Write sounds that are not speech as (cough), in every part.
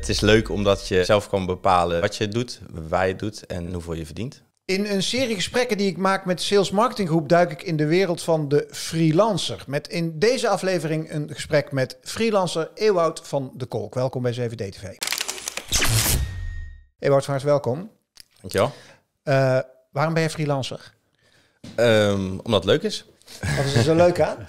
Het is leuk omdat je zelf kan bepalen wat je doet, waar je het doet en hoeveel je verdient. In een serie gesprekken die ik maak met Sales Marketing Groep duik ik in de wereld van de freelancer. Met in deze aflevering een gesprek met freelancer Ewout van de Kolk. Welkom bij 7 TV. Ewout, van Hart, welkom. Dankjewel. Eh, waarom ben je freelancer? Um, omdat het leuk is. Wat is er zo leuk aan? (laughs)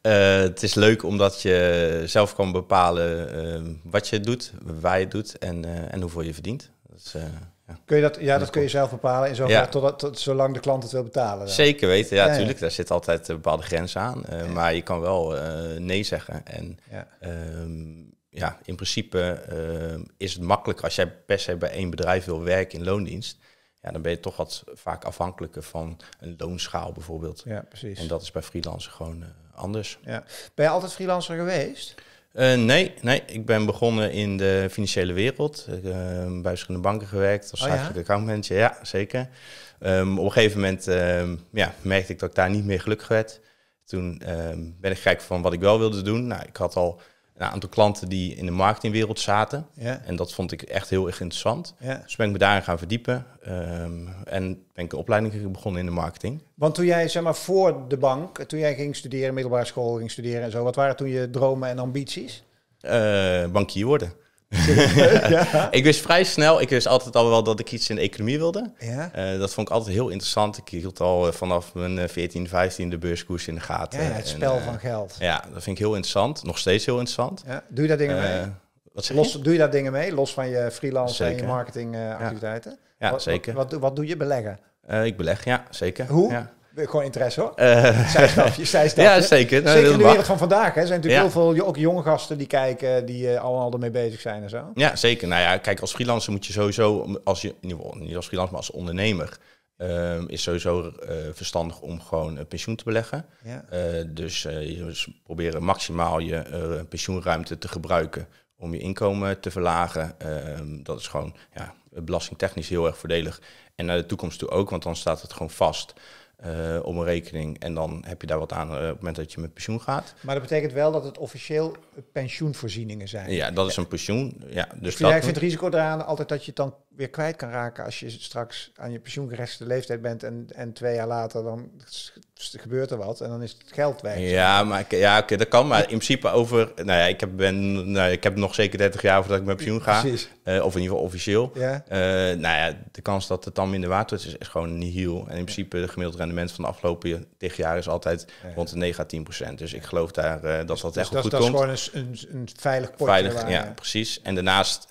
Eh, het is leuk omdat je zelf kan bepalen ehm, wat je doet, waar je het doet en, uh, en hoeveel je verdient. Eh, ja. Kun je dat, ja, dat, kun je zelf bepalen in zover, ja. totdat, tot, zolang de klant het wil betalen. Zeker weten, ja, natuurlijk. Daar zit altijd een bepaalde grens aan. Maar je kan wel nee zeggen. En ja, ehm, in principe ehm, is het makkelijk als jij per se bij één bedrijf wil werken in loondienst ja, dan ben je toch wat vaak afhankelijker van een loonschaal bijvoorbeeld. Ja, precies. En dat is bij freelancer gewoon eh, anders. Ja. Ben je altijd freelancer geweest? Eh, nee, nee, ik ben begonnen in de financiële wereld. Eh, bij verschillende banken gewerkt als oh, ja? accountmanager, ja, zeker. Ehm, op een gegeven moment ehm, ja, merkte ik dat ik daar niet meer gelukkig werd. Toen ehm, ben ik gek van wat ik wel wilde doen. Nou, ik had al een aantal klanten die in de marketingwereld zaten. En dat vond ik echt heel erg interessant. Dus ben ik me daarin gaan verdiepen. Ehm, en ben ik een opleiding begonnen in de marketing. Want toen jij, zeg maar, voor de bank, toen jij ging studeren, middelbare school ging studeren en zo, wat waren toen je dromen en ambities? Eh, bankier worden. (laughs) Ik wist vrij snel, ik wist altijd al wel dat ik iets in de economie wilde. Ja. Eh, dat vond ik altijd heel interessant. Ik hield al eh, vanaf mijn 14, eh, 15 de beurskoers in de gaten. Ja, het spel van geld. Ja, dat vind ik heel interessant. Nog steeds heel interessant. Doe je daar dingen mee? Wat los, Doe je dat dingen mee, los van je freelance en je marketingactiviteiten? ja, zeker. Wat, wat, wat, doe je? Beleggen? ik beleg, ja, zeker. Hoe? Eh, gewoon interesse hoor. Uh, zij (laughs) Ja, zeker. Zeker in de wereld van vandaag. Er zijn natuurlijk heel veel ook jonge gasten die kijken, die uh, allemaal ermee bezig zijn en zo. Ja, zeker. Nou ja, kijk, als freelancer moet je sowieso, als je, niet als freelancer, maar als ondernemer, ehm, is sowieso verstandig om gewoon een pensioen te beleggen. dus je proberen maximaal je pensioenruimte te gebruiken om je inkomen te verlagen. Ehm, dat is gewoon ja, belastingtechnisch heel erg voordelig. En naar de toekomst toe ook, want dan staat het gewoon vast. Eh, om een rekening. En dan heb je daar wat aan eh, op het moment dat je met pensioen gaat. Maar dat betekent wel dat het officieel pensioenvoorzieningen zijn. Ja, dat is een pensioen. Ja, dus, dus jij vindt het risico eraan altijd dat je het dan weer kwijt kan raken als je straks aan je pensioengerechtigde leeftijd bent en, en twee jaar later dan gebeurt er wat en dan is het geld weg. Ja, maar ja, oké, dat kan. Maar in principe over, nou ja, ik heb, ben, nou, ik heb nog zeker 30 jaar voordat ik mijn pensioen ga. Eh, of in ieder geval officieel. Eh, nou ja, de kans dat het dan minder waard wordt is, is gewoon nihil. En in principe de gemiddeld rendement van de afgelopen 10 jaar is altijd rond de 9 10 procent. Dus ik geloof daar eh, dat dat dus echt dat, goed dat komt. Dat is gewoon een, een, veilig potje. Veilig, waar, ja, precies. En daarnaast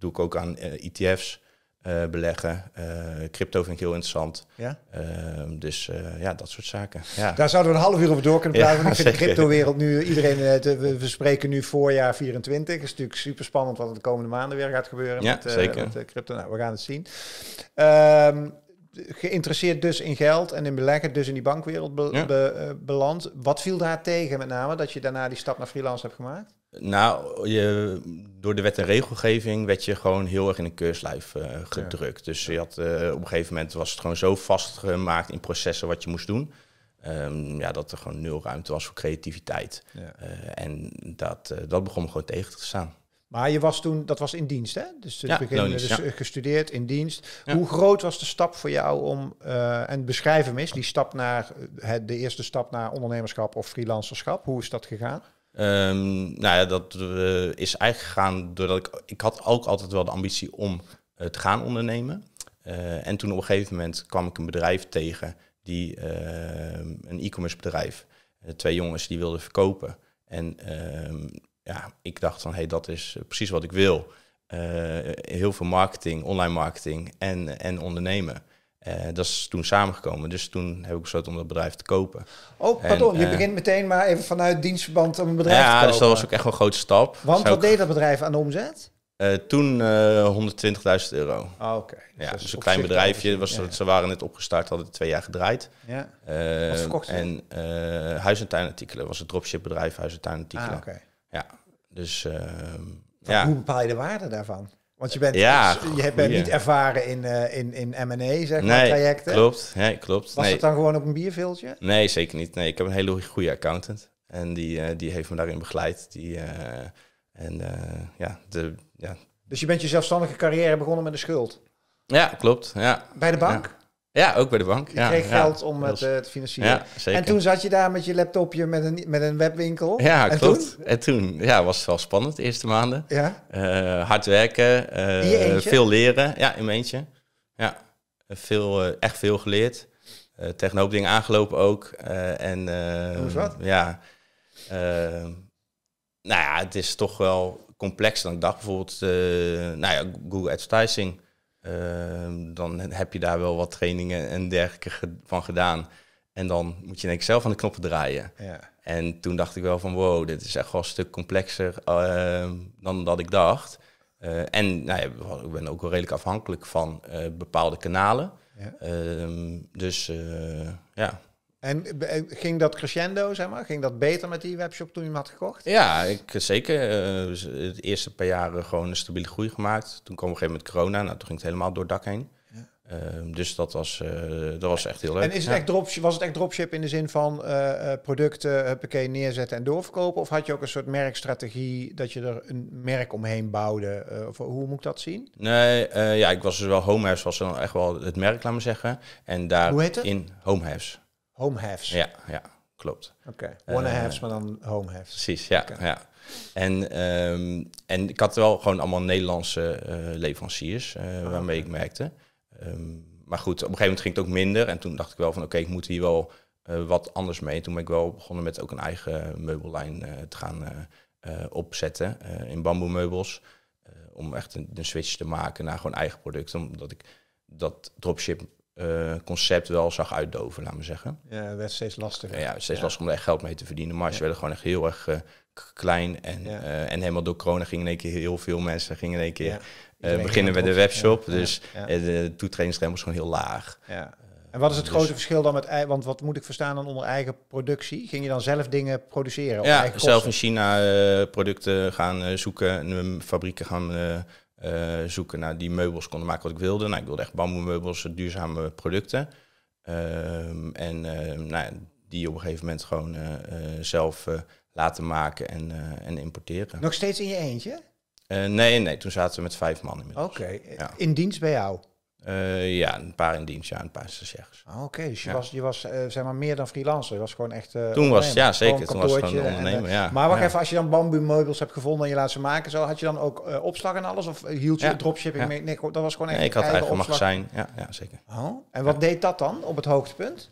doe ik ook aan ETF's eh, e eh, beleggen. Eh, crypto vind ik heel interessant. Ja? Ehm, dus ja, dat soort zaken. Daar zouden we een half uur over door kunnen praten. Ja, ik vind de (laughs) cryptowereld nu, iedereen, we, we spreken nu voorjaar 24. Het is natuurlijk super spannend wat er de komende maanden weer gaat gebeuren ja, met, zeker. met crypto. Nou, we gaan het zien. Ehm, geïnteresseerd dus in geld en in beleggen, dus in die bankwereld beland. Wat viel daar tegen met name dat je daarna die stap naar freelance hebt gemaakt? Nou, je, door de wet en regelgeving werd je gewoon heel erg in een keurslijf eh, gedrukt. Dus je had, eh, op een gegeven moment was het gewoon zo vastgemaakt in processen wat je moest doen. Ehm, ja, dat er gewoon nul ruimte was voor creativiteit. Eh, en dat, dat begon me gewoon tegen te staan. Maar je was toen, dat was in dienst, hè? Dus, ja, begin, dus gestudeerd in dienst. Hoe groot was de stap voor jou om, en beschrijf hem eens, die stap naar, de eerste stap naar ondernemerschap of freelancerschap. Hoe is dat gegaan? Ehm, nou ja, dat eh, is eigenlijk gegaan doordat ik... Ik had ook altijd wel de ambitie om eh, te gaan ondernemen. Eh, en toen op een gegeven moment kwam ik een bedrijf tegen, die, ehm, een e-commerce bedrijf. twee jongens die wilden verkopen. En ehm, ja, ik dacht van, hé, hey, dat is precies wat ik wil. heel veel marketing, online marketing en, en ondernemen. Eh, dat is toen samengekomen. Dus toen heb ik besloten om dat bedrijf te kopen. Oh, pardon. je eh, begint meteen maar even vanuit dienstverband om een bedrijf te kopen. Ja, dus dat was ook echt wel een grote stap. Want wat deed dat bedrijf aan de omzet? Eh, toen 120.000 euro. Ah, oké. Dus ja, dus, dus een klein bedrijfje. Was, Ze waren net opgestart, hadden twee jaar gedraaid. Ja. Wat verkocht En huis- en tuinartikelen. was het dropshipbedrijf huis- en tuinartikelen. Ah, oké. Ja, dus... Ehm, ja. Hoe bepaal je de waarde daarvan? Want je bent, ja, je bent niet ervaren in, uh, in, in M&A, zeg maar, nee, trajecten. Klopt, nee, klopt. Was het dan gewoon op een bierveeltje? Nee, zeker niet. Nee, ik heb een hele goede accountant. En die, eh, die heeft me daarin begeleid. Die, eh, en, ja, de, ja. Dus je bent je zelfstandige carrière begonnen met een schuld? Ja, klopt. Ja. Bij de bank? Ja. Ja, ook bij de bank. Je kreeg geld om het eh, te financieren. En toen zat je daar met je laptopje met een, met een webwinkel. Ja, klopt. En toen ja, was het wel spannend de eerste maanden. Ja. Eh, hard werken, eh, veel leren. Ja, in mijn eentje. Ja, veel, echt veel geleerd. tegen een hoop dingen aangelopen ook. en, Ja. nou ja, het is toch wel complexer dan ik dacht. Bijvoorbeeld nou ja, Google Advertising Ehm, dan heb je daar wel wat trainingen en dergelijke van gedaan. En dan moet je denk ik zelf aan de knoppen draaien. Ja. En toen dacht ik wel van wow, dit is echt wel een stuk complexer ehm, dan dat ik dacht. Eh, en nou ja, ik ben ook wel redelijk afhankelijk van eh, bepaalde kanalen. Ehm, dus eh, ja. En ging dat crescendo, zeg maar? Ging dat beter met die webshop toen je hem had gekocht? Ja, ik, eh, zeker. Eh, dus, eh, het eerste paar jaren gewoon een stabiele groei gemaakt. Toen kwam op een gegeven moment corona. Nou, toen ging het helemaal door het dak heen. Ja. Ehm, dus dat was, dat was echt heel leuk. En is het echt was het echt dropship in de zin van producten, pakket neerzetten en doorverkopen? Of had je ook een soort merkstrategie dat je er een merk omheen bouwde? of hoe moet ik dat zien? Nee, ja, ik was dus wel Homehaves, was dan echt wel het merk, laat maar zeggen. En daar Hoe heet het? Home halves. Ja, ja klopt. Oké, okay. Eh, one halves, maar dan home halves. Precies, ja. ja. En, ehm, en ik had wel gewoon allemaal Nederlandse eh, leveranciers eh, ah, waarmee ik merkte. Ehm, maar goed, op een gegeven moment ging het ook minder. En toen dacht ik wel van oké, ik moet hier wel wat anders mee. toen ben ik wel begonnen met ook een eigen meubellijn te gaan opzetten in bamboemeubels. om echt een, een switch te maken naar gewoon eigen producten. Omdat ik dat dropship eh, concept wel zag uitdoven, laat maar zeggen. Ja, werd steeds lastiger. Ja, steeds ja. om er echt geld mee te verdienen. Maar ze werden gewoon echt heel erg eh, klein. En, eh, en helemaal door corona gingen in één keer heel veel mensen gingen in één keer beginnen met de webshop. Dus de toetredingsdrempel was gewoon heel laag. Ja. En wat is het grote dus- verschil dan met... Want wat moet ik verstaan dan onder eigen productie? Ging je dan zelf dingen produceren? Ja, zelf in China producten gaan zoeken. Fabrieken gaan eh, zoeken naar die meubels konden maken wat ik wilde. Nou, ik wilde echt bamboemeubels, duurzame producten. Ehm, en ehm, nou, die op een gegeven moment gewoon eh, eh, zelf laten maken en, en importeren. Nog steeds in je eentje? nee, nee, toen zaten we met vijf man inmiddels. Oké, in dienst bij jou? Eh, ja, een paar in dienst, ja, een paar stagiairs. Ah, oké, dus je was, je was eh, zeg maar meer dan freelancer. Je was gewoon echt. Eh, Toen was, ja, zeker. Toen was het gewoon ondernemer. ja. Maar wacht even, als je dan bamboe-meubels hebt gevonden en je laat ze maken, zo, had je dan ook opslag en alles? Of hield je dropshipping mee? Nee, dat was gewoon echt. Nee, ik had eigen, eigen magazijn. Ja, ja, zeker. Oh, en wat deed dat dan op het hoogtepunt?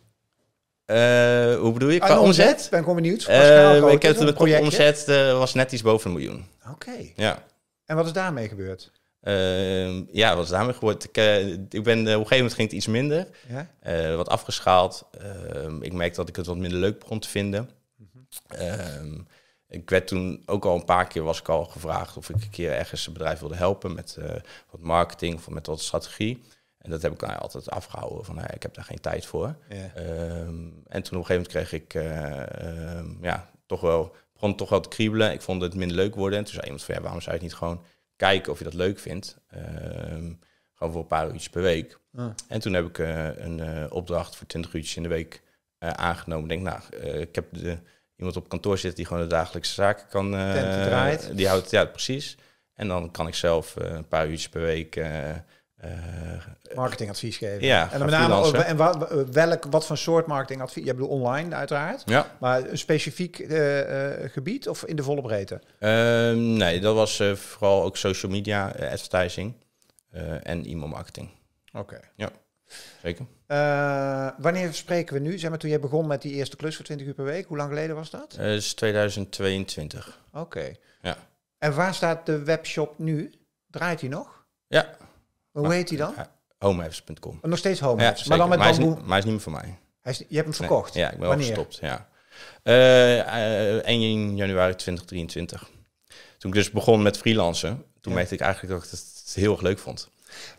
hoe bedoel je? Qua ah, omzet? Ik Ben gewoon benieuwd. ik heb het met omzet was net iets boven een miljoen. Oké. Ja. En wat is daarmee gebeurd? Ehm, ja, wat is daarmee geworden? Ik, eh, ik ben, eh, op een gegeven moment ging het iets minder. Ja? Eh, wat afgeschaald. Ehm, ik merkte dat ik het wat minder leuk begon te vinden. Ehm, ik werd toen ook al een paar keer was ik al gevraagd of ik een keer ergens een bedrijf wilde helpen met wat marketing of met wat strategie. En dat heb ik nou altijd afgehouden van nou, ik heb daar geen tijd voor. en toen op een gegeven moment kreeg ik ja, toch wel, begon toch wel te kriebelen. Ik vond het minder leuk worden. En toen zei iemand van ja, waarom zou je het niet gewoon kijken of je dat leuk vindt. Ehm, gewoon voor een paar uurtjes per week. Ah. En toen heb ik eh, een eh, opdracht voor 20 uurtjes in de week eh, aangenomen. denk, nou, ik heb de, iemand op kantoor zitten die gewoon de dagelijkse zaken kan. draait. Die houdt, ja, precies. En dan kan ik zelf een paar uurtjes per week eh, marketingadvies geven. Ja, en met name en wat, welk, wat voor soort marketingadvies? Je bedoelt online uiteraard, ja. maar een specifiek eh, eh, gebied of in de volle breedte? Ehm, nee, dat was vooral ook social media advertising en e-mail marketing. Oké. Ja, zeker. wanneer spreken we nu? Zeg maar toen jij begon met die eerste klus voor 20 uur per week, hoe lang geleden was dat? Dat is 2022. Oké. Ja. En waar staat de webshop nu? Draait hij nog? Ja, hoe heet hij dan? En oh, Nog steeds Homehaves, maar dan met maar Hij is, niet, maar hij is niet meer van mij. Hij is, je hebt hem verkocht? ja, ik Wanneer? Stopt. gestopt. Ja. Uh, eh, 1 eh, januari 2023. Toen ik dus begon met freelancen, toen merkte ik eigenlijk dat ik het heel erg leuk vond.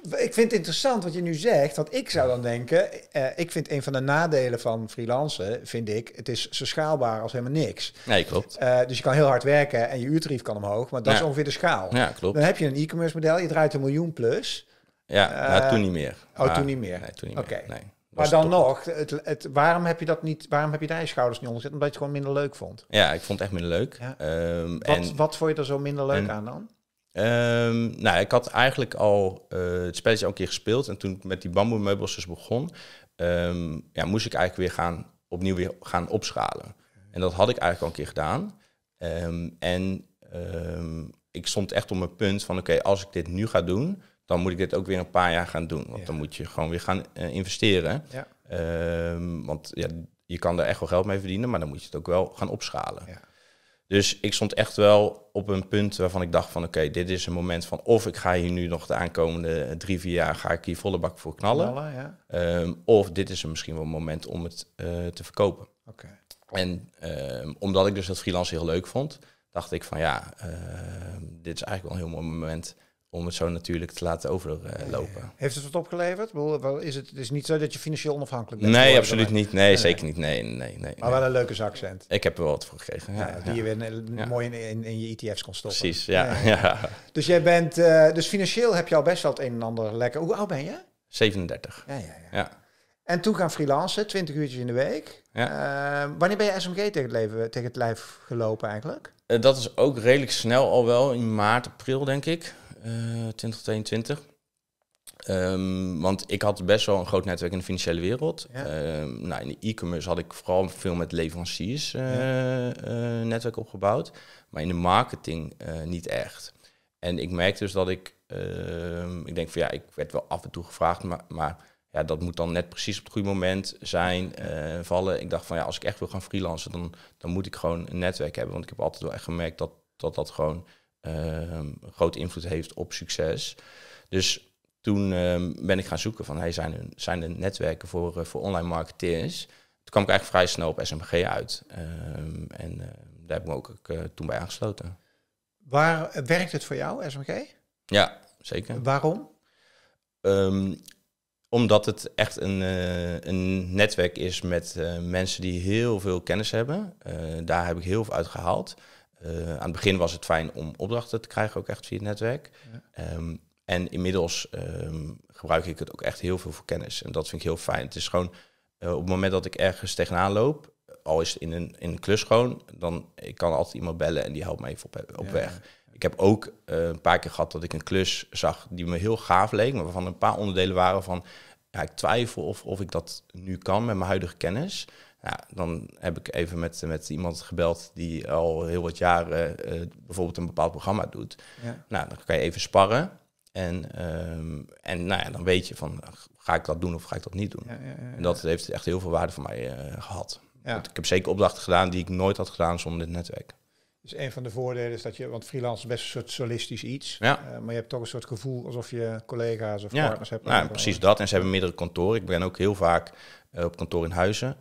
Ik vind het interessant wat je nu zegt, want ik zou dan denken, eh, ik vind een van de nadelen van freelancen, vind ik, het is zo schaalbaar als helemaal niks. Nee, klopt. dus je kan heel hard werken en je uurtarief kan omhoog, maar dat ja. is ongeveer de schaal. Ja, klopt. Dan heb je een e-commerce model, je draait een miljoen plus. Ja, uh, nou, eh, toen niet meer. Oh, toen niet meer? oké. maar dan nog, het, het, waarom heb je dat niet, waarom heb je daar je schouders niet onder Omdat je het gewoon minder leuk vond? Ja, ik vond het echt minder leuk. Ehm, wat, wat vond je er zo minder leuk aan dan? Ehm, nou, ik had eigenlijk al eh, het spelletje al een keer gespeeld. En toen ik met die meubels dus begon, ehm, ja, moest ik eigenlijk weer gaan, opnieuw weer gaan opschalen. En dat had ik eigenlijk al een keer gedaan. en ik stond echt op mijn punt van, oké, als ik dit nu ga doen, dan moet ik dit ook weer een paar jaar gaan doen. Want dan moet je gewoon weer gaan eh, investeren. Ehm, want ja, je kan er echt wel geld mee verdienen, maar dan moet je het ook wel gaan opschalen. Ja. Dus ik stond echt wel op een punt waarvan ik dacht van oké, dit is een moment van of ik ga hier nu nog de aankomende eh, drie, vier jaar ga ik hier volle bak voor knallen. ja. Ehm, of dit is misschien wel een moment om het eh, te verkopen. Oké. En ehm, omdat ik dus dat freelance heel leuk vond, dacht ik van ja, dit is eigenlijk wel een heel mooi moment om het zo natuurlijk te laten overlopen. Eh, heeft het wat opgeleverd? Is het, is niet zo dat je financieel onafhankelijk bent? Nee, absoluut niet. Nee, zeker niet. Nee, nee, nee, maar wel een leuke zakcent. Ik heb er wel wat voor gekregen. Ja, die je weer ja. mooi in, in, je ETF's kon stoppen. Precies, ja. Dus, jij bent, eh, dus financieel heb je al best wel het een en ander lekker. Hoe oud ben je? 37. Ja, ja, ja. En toen gaan freelancen, 20 uurtjes in de week. Eh, wanneer ben je SMG tegen het, leven, tegen het lijf gelopen eigenlijk? dat is ook redelijk snel al wel, in maart, april denk ik. 2022. Eh, ehm, want ik had best wel een groot netwerk in de financiële wereld. Ja. Ehm, nou, in de e-commerce had ik vooral veel met leveranciers eh, eh, netwerk opgebouwd. Maar in de marketing niet echt. En ik merkte dus dat ik... Ehm, ik denk van ja, ik werd wel af en toe gevraagd. Maar, maar ja, dat moet dan net precies op het goede moment zijn, vallen. Ik dacht van ja, als ik echt wil gaan freelancen, dan, dan moet ik gewoon een netwerk hebben. Want ik heb altijd wel echt gemerkt dat dat, dat gewoon Ehm, grote invloed heeft op succes. Dus toen ehm, ben ik gaan zoeken van zijn, er, zijn er netwerken voor, eh, voor online marketeers? Toen kwam ik eigenlijk vrij snel op SMG uit. Ehm, en eh, daar heb ik me ook, eh, toen bij aangesloten. Waar werkt het voor jou, SMG? Ja, zeker. Waarom? omdat het echt een, een netwerk is met mensen die heel veel kennis hebben. daar heb ik heel veel uit gehaald. Eh, aan het begin was het fijn om opdrachten te krijgen, ook echt via het netwerk. Ehm, en inmiddels ehm, gebruik ik het ook echt heel veel voor kennis. En dat vind ik heel fijn. Het is gewoon eh, op het moment dat ik ergens tegenaan loop, al is het in een, in een klus gewoon, dan ik kan altijd iemand bellen en die helpt me even op, eh, op weg. Ik heb ook een paar keer gehad dat ik een klus zag die me heel gaaf leek, maar waarvan een paar onderdelen waren van, ik twijfel of, of ik dat nu kan met mijn huidige kennis. Ja, dan heb ik even met, met iemand gebeld die al heel wat jaren eh, bijvoorbeeld een bepaald programma doet. Ja. Nou, dan kan je even sparren. En, ehm, en nou ja, dan weet je van, ga ik dat doen of ga ik dat niet doen? Ja, en dat heeft echt heel veel waarde voor mij eh, gehad. Ik heb zeker opdrachten gedaan die ik nooit had gedaan zonder dit netwerk. Dus een van de voordelen is dat je, want freelance is best een soort solistisch iets. Ja. Eh, maar je hebt toch een soort gevoel alsof je collega's of partners hebt. Nou ja, precies dat. En ze hebben meerdere kantoren. Ik ben ook heel vaak op kantoor in Huizen.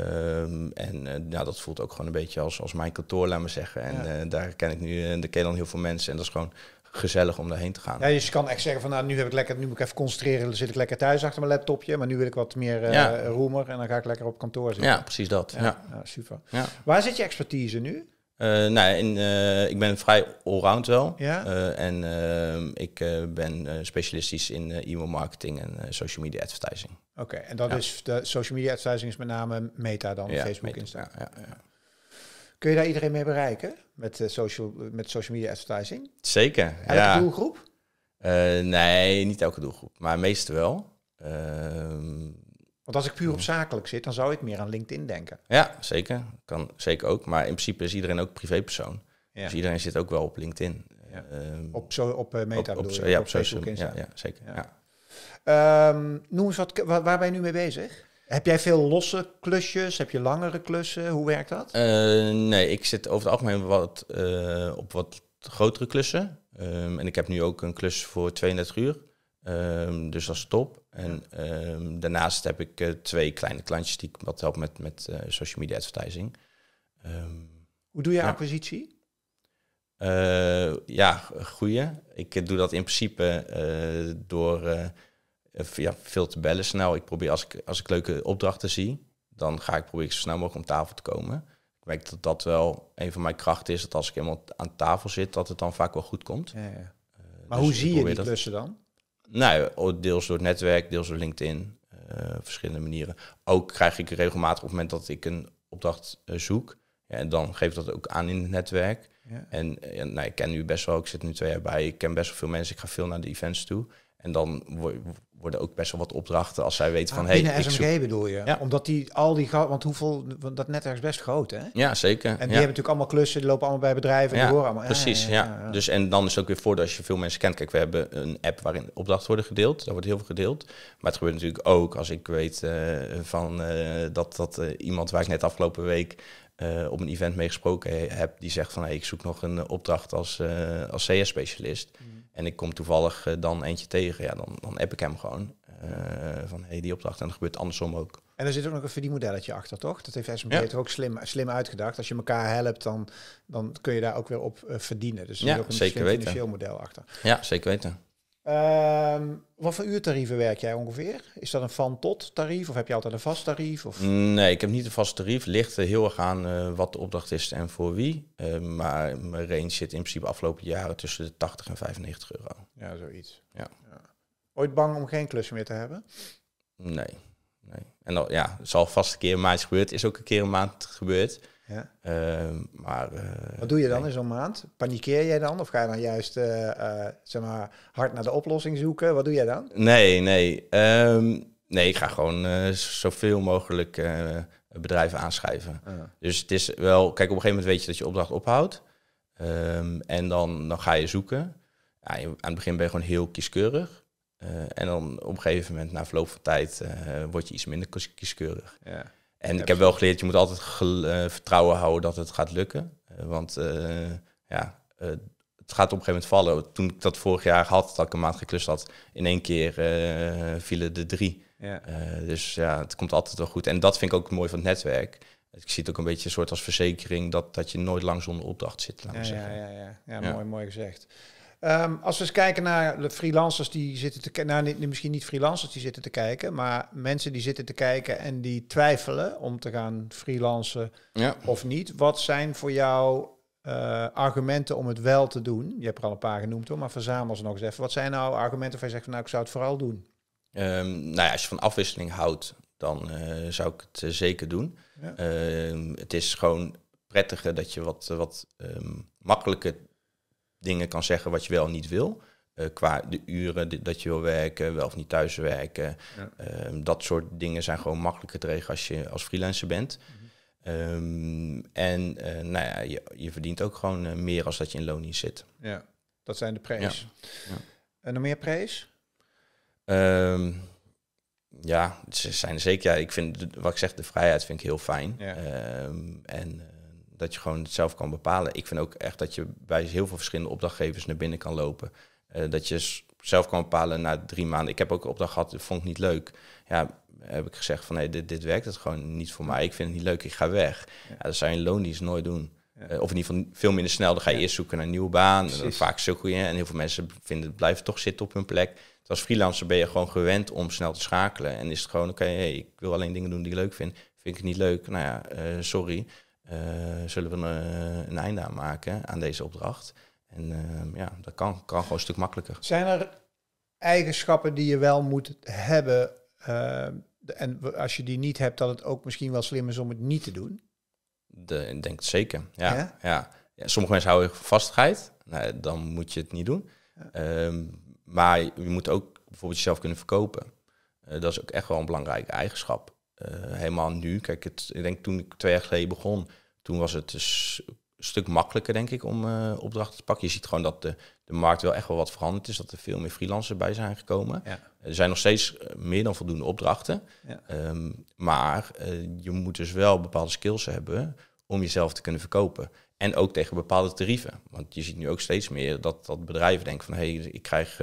Ehm, en eh, ja, dat voelt ook gewoon een beetje als, als mijn kantoor, laat maar zeggen. En eh, daar ken ik nu, in eh, ken heel veel mensen. En dat is gewoon gezellig om daarheen te gaan. Ja, je kan echt zeggen van nou, nu heb ik lekker, nu moet ik even concentreren. Dan zit ik lekker thuis achter mijn laptopje. Maar nu wil ik wat meer roemer en dan ga ik lekker op kantoor zitten. Ja, precies dat. Ja, ja. super. Waar zit je expertise nu? Uh, nou, eh, ik ben vrij allround wel. Ja? Eh, en ik ben specialistisch in e-mail marketing en social media advertising. Oké, en dat is de social media advertising is met name Meta dan, Facebook, Instagram. Ja, Kun je daar iedereen mee bereiken met, social, met social media advertising? Zeker. Elke doelgroep? nee, niet elke doelgroep, maar meestal wel. Ehm, want als ik puur op zakelijk zit, dan zou ik meer aan LinkedIn denken. Ja, zeker. Kan zeker ook. Maar in principe is iedereen ook privépersoon. Dus iedereen zit ook wel op LinkedIn. Ehm, op, zo, op eh, Meta op, bedoel je? Ja, op, Facebook Ja, zeker. Ja. Ehm, noem eens, wat, waar, waar ben je nu mee bezig? Heb jij veel losse klusjes? Heb je langere klussen? Hoe werkt dat? Eh, nee, ik zit over het algemeen wat, eh, op wat grotere klussen. Ehm, en ik heb nu ook een klus voor 32 uur. Ehm, dus dat is top. En ehm, daarnaast heb ik eh, twee kleine klantjes die ik wat help met, met eh, social media advertising. Ehm, hoe doe je acquisitie? Eh, ja, goeie. Ik doe dat in principe door ja, veel te bellen snel. Ik probeer als ik, als ik leuke opdrachten zie, dan ga ik proberen zo snel mogelijk om tafel te komen. Ik merk dat dat wel een van mijn krachten is, dat als ik helemaal aan tafel zit, dat het dan vaak wel goed komt. Ja, ja. maar dus hoe zie je die klussen dan? Nou, oh, deels door het netwerk, deels door LinkedIn. Uh, verschillende manieren. Ook krijg ik regelmatig op het moment dat ik een opdracht eh, zoek. Ja, en dan geef ik dat ook aan in het netwerk. Ja. En, eh, nou, ik ken nu best wel, ik zit nu twee jaar bij, ik ken best wel veel mensen, ik ga veel naar de events toe. En dan worden ook best wel wat opdrachten als zij weten van... Ah, binnen SMG bedoel je? Ja. Omdat die al die... Want hoeveel... Want dat netwerk is best groot, hè? Ja, zeker. En die hebben natuurlijk allemaal klussen. Die lopen allemaal bij bedrijven. Ja, allemaal... Precies, ja, Dus en dan is het ook weer voordat als je veel mensen kent. Kijk, we hebben een app waarin opdrachten worden gedeeld. Daar wordt heel veel gedeeld. Maar het gebeurt natuurlijk ook als ik weet eh, van... Eh, dat, dat eh, iemand waar ik net afgelopen week... op een event mee gesproken heb, die zegt van hey, ik zoek nog een opdracht als, uh, als CS-specialist. Mm. En ik kom toevallig eh, dan eentje tegen, ja, dan, dan app ik hem gewoon. Eh, van hey, die opdracht. En dat gebeurt andersom ook. En er zit ook nog een verdienmodelletje achter, toch? Dat heeft SMB ja. ook slim, slim uitgedacht. Als je elkaar helpt, dan, dan kun je daar ook weer op eh, verdienen. Dus er ja, zit ook een zeker weten. financieel model achter. Ja, zeker weten. Ehm, wat voor uurtarieven werk jij ongeveer? Is dat een van-tot tarief of heb je altijd een vast tarief? Of? Nee, ik heb niet een vast tarief. Ligt er heel erg aan eh, wat de opdracht is en voor wie. Eh, maar mijn range zit in principe afgelopen jaren tussen de 80 en 95 euro. Ja, zoiets. Ja. Ooit bang om geen klus meer te hebben? Nee. nee. En dan, ja, het zal vast een keer een maand gebeurd. Is ook een keer een maand gebeurd. Ja. Ehm, maar, eh, Wat doe je dan in zo'n maand? Panikeer jij dan? Of ga je dan juist uh, zeg maar hard naar de oplossing zoeken? Wat doe jij dan? Nee, nee. Ehm, nee, ik ga gewoon zoveel mogelijk bedrijven aanschrijven. Ah. Dus het is wel... Kijk, op een gegeven moment weet je dat je opdracht ophoudt. Ehm, en dan, dan ga je zoeken. Ja, aan het begin ben je gewoon heel kieskeurig. en dan op een gegeven moment, na verloop van tijd, word je iets minder kieskeurig. Ja. En ik heb wel geleerd, je moet altijd eh, vertrouwen houden dat het gaat lukken. Eh, want eh, ja, het gaat op een gegeven moment vallen. Toen ik dat vorig jaar had, dat ik een maand geklust had, in één keer vielen de drie. Ja. dus ja, het komt altijd wel goed. En dat vind ik ook mooi van het netwerk. Ik zie het ook een beetje een soort als verzekering dat, dat je nooit lang zonder opdracht zit. Laat ja, zeggen. Ja, ja, ja, ja. mooi, mooi gezegd. Ehm, als we eens kijken naar de freelancers die zitten te kijken, nou, misschien niet freelancers die zitten te kijken, maar mensen die zitten te kijken en die twijfelen om te gaan freelancen of niet. Wat zijn voor jou eh, argumenten om het wel te doen? Je hebt er al een paar genoemd hoor, maar verzamel ze nog eens even. Wat zijn nou argumenten waar je zegt van nou ik zou het vooral doen? Ehm, nou ja, als je van afwisseling houdt, dan eh, zou ik het eh, zeker doen. Ehm, het is gewoon prettiger dat je wat, wat makkelijker dingen kan zeggen wat je wel niet wil. Eh, qua de uren dat je wil werken, wel of niet thuis werken. Ehm, dat soort dingen zijn gewoon makkelijker te regelen als je als freelancer bent. Mhm. Ehm, en eh, nou ja, je, je, verdient ook gewoon eh, meer als dat je in in zit. Ja, dat zijn de prijzen. Ja. En nog meer prijs? Ehm, ja, ze zijn zeker. Ja, ik vind wat ik zeg, de vrijheid vind ik heel fijn. en dat je gewoon het zelf kan bepalen. Ik vind ook echt dat je bij heel veel verschillende opdrachtgevers naar binnen kan lopen. Eh, dat je zelf kan bepalen na drie maanden. Ik heb ook een opdracht gehad, dat vond ik niet leuk. Ja, heb ik gezegd van nee, dit, dit werkt het gewoon niet voor mij. Ik vind het niet leuk, ik ga weg. Ja. Ja, dat zou je loondienst nooit doen. Eh, of in ieder geval veel minder snel. Dan ga je eerst zoeken naar een nieuwe baan. vaak sukkel je. En heel veel mensen vinden, blijven toch zitten op hun plek. Dus als freelancer ben je gewoon gewend om snel te schakelen. En is het gewoon, oké, ik wil alleen dingen doen die ik leuk vind. Vind ik het niet leuk? Nou ja, eh, sorry. Eh, zullen we eh, een, einde aan maken aan deze opdracht. En ehm, ja, dat kan, kan gewoon een stuk makkelijker. Zijn er eigenschappen die je wel moet hebben ehm, en als je die niet hebt, dat het ook misschien wel slim is om het niet te doen. De, ik denk zeker. Ja, ja? ja, sommige mensen houden van vastigheid. Nou, dan moet je het niet doen. Ehm, maar je moet ook bijvoorbeeld jezelf kunnen verkopen. Eh, dat is ook echt wel een belangrijke eigenschap. Eh, helemaal nu, kijk, ik denk toen ik twee jaar geleden begon, toen was het dus een stuk makkelijker, denk ik, om eh, opdrachten te pakken. Je ziet gewoon dat de, de markt wel echt wel wat veranderd is, dat er veel meer freelancers bij zijn gekomen. Er zijn nog steeds eh, meer dan voldoende opdrachten. Ehm, maar je moet dus wel bepaalde skills hebben om jezelf te kunnen verkopen. En ook tegen bepaalde tarieven. Want je ziet nu ook steeds meer dat, dat bedrijven denken van... hé, hey, ik krijg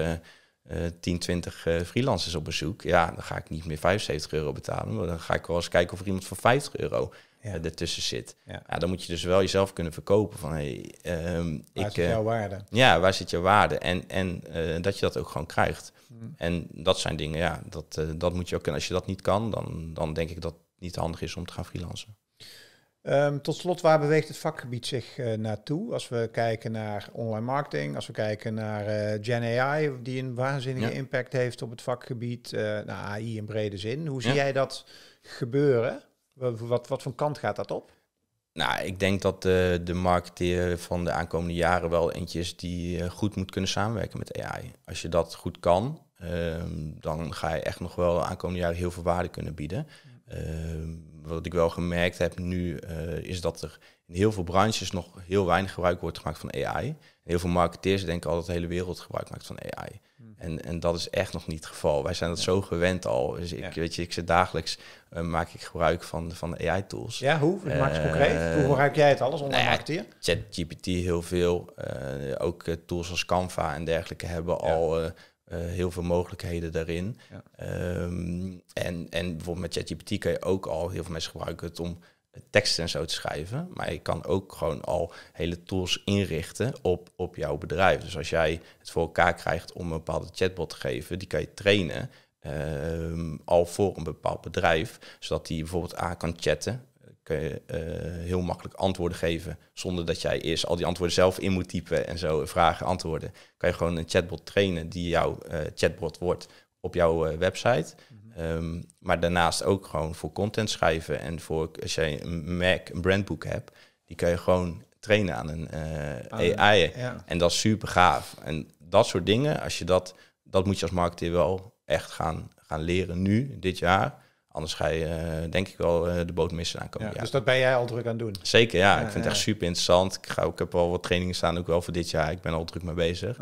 10, eh, 20 eh, freelancers op bezoek. Ja, dan ga ik niet meer 75 euro betalen. dan ga ik wel eens kijken of er iemand voor 50 euro ja. uh, ertussen zit. Ja. dan moet je dus wel jezelf kunnen verkopen van hey, ehm, waar ik, zit jouw waarde? Ja, waar zit jouw waarde? En, en dat je dat ook gewoon krijgt. Hmm. En dat zijn dingen, ja, dat, dat moet je ook kunnen. Als je dat niet kan, dan, dan denk ik dat het niet handig is om te gaan freelancen. Ehm, tot slot, waar beweegt het vakgebied zich eh, naartoe? Als we kijken naar online marketing, als we kijken naar eh, Gen AI, die een waanzinnige impact heeft op het vakgebied, eh, naar nou, AI in brede zin. Hoe zie jij dat gebeuren? Wat, wat, voor kant gaat dat op? Nou, ik denk dat de, de marketeer van de aankomende jaren wel eentje is die goed moet kunnen samenwerken met AI. Als je dat goed kan, ehm, dan ga je echt nog wel aankomende jaren heel veel waarde kunnen bieden. Um, wat ik wel gemerkt heb nu, eh, is dat er in heel veel branches nog heel weinig gebruik wordt gemaakt van AI. heel veel marketeers denken al dat de hele wereld gebruik maakt van AI. Hmm. En, en dat is echt nog niet het geval. Wij zijn dat zo gewend al. Dus ik, weet je, ik zit dagelijks, uh, maak ik gebruik van, van AI-tools. Ja, hoe? Uh, maak je eh, concreet. Hoe gebruik jij het alles onder nou marketeer? ChatGPT heel veel. ook tools als Canva en dergelijke hebben al eh, heel veel mogelijkheden daarin. Ehm, en, en bijvoorbeeld met ChatGPT kan je ook al, heel veel mensen gebruiken het om teksten en zo te schrijven. Maar je kan ook gewoon al hele tools inrichten op, op jouw bedrijf. Dus als jij het voor elkaar krijgt om een bepaalde chatbot te geven, die kan je trainen. Ehm, al voor een bepaald bedrijf, zodat die bijvoorbeeld aan kan chatten eh, heel makkelijk antwoorden geven. Zonder dat jij eerst al die antwoorden zelf in moet typen en zo vragen, antwoorden. Kan je gewoon een chatbot trainen die jouw eh, chatbot wordt op jouw eh, website. Mhm. Ehm, maar daarnaast ook gewoon voor content schrijven en voor als jij een merk, een brandboek hebt, die kan je gewoon trainen aan een uh, AI. En dat is super gaaf. En dat soort dingen, als je dat, dat moet je als marketeer wel echt gaan, gaan leren nu, dit jaar. Anders ga je, eh, denk ik wel, eh, de boot missen aankomen. Ja, Dus dat ben jij al druk aan doen? Zeker, ja. ik vind het echt super interessant. Ik, ga, ik heb al wat trainingen staan, ook wel voor dit jaar. Ik ben al druk mee bezig.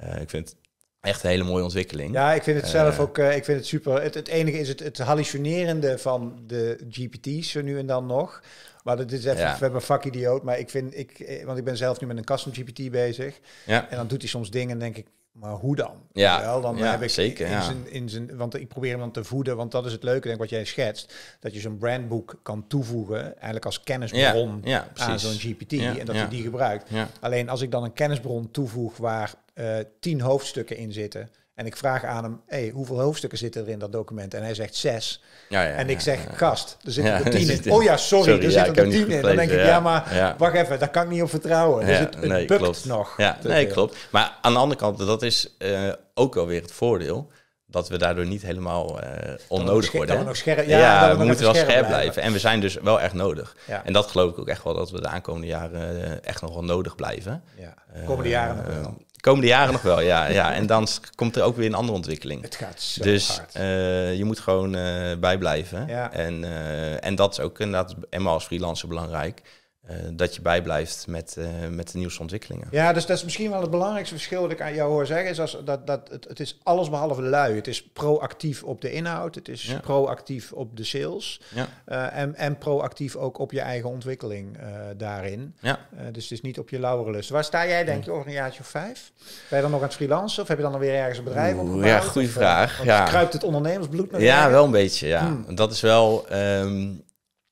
Eh, ik vind het echt een hele mooie ontwikkeling. Ja, ik vind het zelf ook, ik vind het super. Het, enige is het, het hallucinerende van de GPT's zo nu en dan nog. Maar dat is even, ja. we hebben een Maar ik vind, ik, want ik ben zelf nu met een custom GPT bezig. Ja. En dan doet hij soms dingen, denk ik, maar hoe dan? Ja, wel, dan heb ik zeker. In zijn, in zijn, want ik probeer hem dan te voeden, want dat is het leuke, denk wat jij schetst. Dat je zo'n brandboek kan toevoegen, eigenlijk als kennisbron ja, aan zo'n GPT en dat je die gebruikt. Alleen als ik dan een kennisbron toevoeg waar eh, tien hoofdstukken in zitten en ik vraag aan hem, hey, hoeveel hoofdstukken zitten er in dat document? En hij zegt zes. Ja, ja, en ik zeg, gast, er zitten (laughs) er tien in. Oh ja, sorry, er zitten er tien in. Dan denk ik, ja, maar wacht even, daar kan ik niet op vertrouwen. Dus het, een klopt. nog. Ja, nee, veel. klopt. Maar aan de andere kant, dat is eh, ook wel weer het voordeel dat we daardoor niet helemaal eh, onnodig worden. Dat we nog scherp, ja, we, we moeten wel scherp blijven. En we zijn dus wel echt nodig. En dat geloof ik ook echt wel dat we de aankomende jaren eh, echt nog wel nodig blijven. Ja. komende jaren. wel komende jaren nog wel, ja, ja. En dan komt er ook weer een andere ontwikkeling. Het gaat zo Dus hard. Eh, je moet gewoon eh, bijblijven. Ja. En, eh, en dat is ook inderdaad, Emma als freelancer belangrijk eh, dat je bijblijft met, eh, met de nieuwste ontwikkelingen. Ja, dus dat is misschien wel het belangrijkste verschil dat ik aan jou hoor zeggen. Is als, dat, dat, het, het is alles behalve lui. Het is proactief op de inhoud. Het is proactief op de sales. Ja. Eh, en, en proactief ook op je eigen ontwikkeling daarin. Ja. dus het is niet op je lauweren Waar sta jij denk je over een jaartje of vijf? Ben je dan nog aan het freelancen of heb je dan alweer ergens een bedrijf op Ja, goede vraag. Kruipt het ondernemersbloed naar Ja, wel een beetje. Ja. Hmm. Dat is wel... Ehm,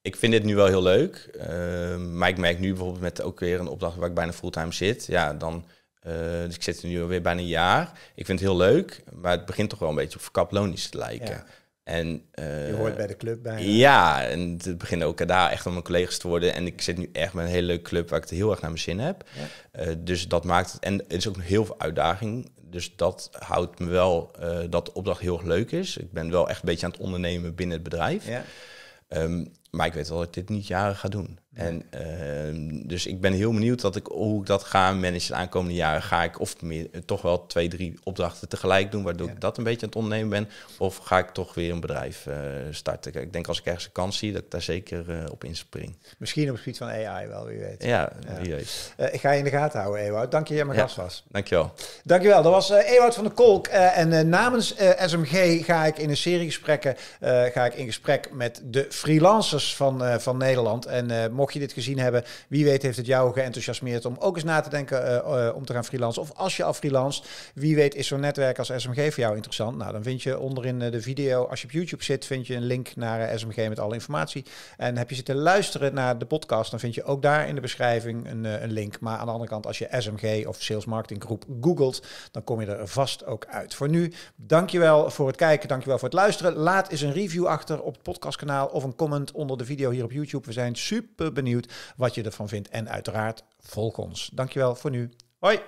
ik vind dit nu wel heel leuk. Uh, maar ik merk nu bijvoorbeeld met ook weer een opdracht waar ik bijna fulltime zit. Ja, dan. Uh, dus ik zit er nu alweer bijna een jaar. Ik vind het heel leuk, maar het begint toch wel een beetje op Kaplonisch te lijken. En, je eh, hoort bij de club bij. Ja, en het begint ook daar echt om mijn collega's te worden. En ik zit nu echt met een hele leuke club waar ik het heel erg naar mijn zin heb. Eh, dus dat maakt het. En het is ook heel veel uitdaging. Dus dat houdt me wel dat de opdracht heel erg leuk is. Ik ben wel echt een beetje aan het ondernemen binnen het bedrijf. Ja. Ehm, maar ik weet wel dat ik dit niet jaren ga doen. En, ehm, dus ik ben heel benieuwd dat ik, hoe ik dat ga managen de aankomende jaren. Ga ik of meer, eh, toch wel twee, drie opdrachten tegelijk doen, waardoor ik dat een beetje aan het ondernemen ben? Of ga ik toch weer een bedrijf eh, starten? Ik denk als ik ergens een kans zie, dat ik daar zeker eh, op inspring. Misschien op het gebied van AI wel, wie weet. Ja, ja. ik ga je in de gaten houden, Ewout. Dank je dat mijn gast was. Dankjewel. Dankjewel. Dat was Ewout van der Kolk. en namens SMG ga ik in een serie gesprekken ga ik in gesprek met de freelancers van, van Nederland. En mocht je dit gezien hebben, wie weet heeft het jou geenthousiasmeerd om ook eens na te denken eh, eh, om te gaan freelancen. Of als je al freelance. wie weet is zo'n netwerk als SMG voor jou interessant. Nou, dan vind je onderin eh, de video, als je op YouTube zit, vind je een link naar SMG met alle informatie. En heb je zitten luisteren naar de podcast, dan vind je ook daar in de beschrijving een, een link. Maar aan de andere kant, als je SMG of Sales Marketing Groep googelt, dan kom je er vast ook uit. Voor nu, dankjewel voor het kijken, dankjewel voor het luisteren. Laat eens een review achter op het podcastkanaal of een comment onder de video hier op YouTube. We zijn super benieuwd wat je ervan vindt. En uiteraard volg ons. Dankjewel voor nu. Hoi!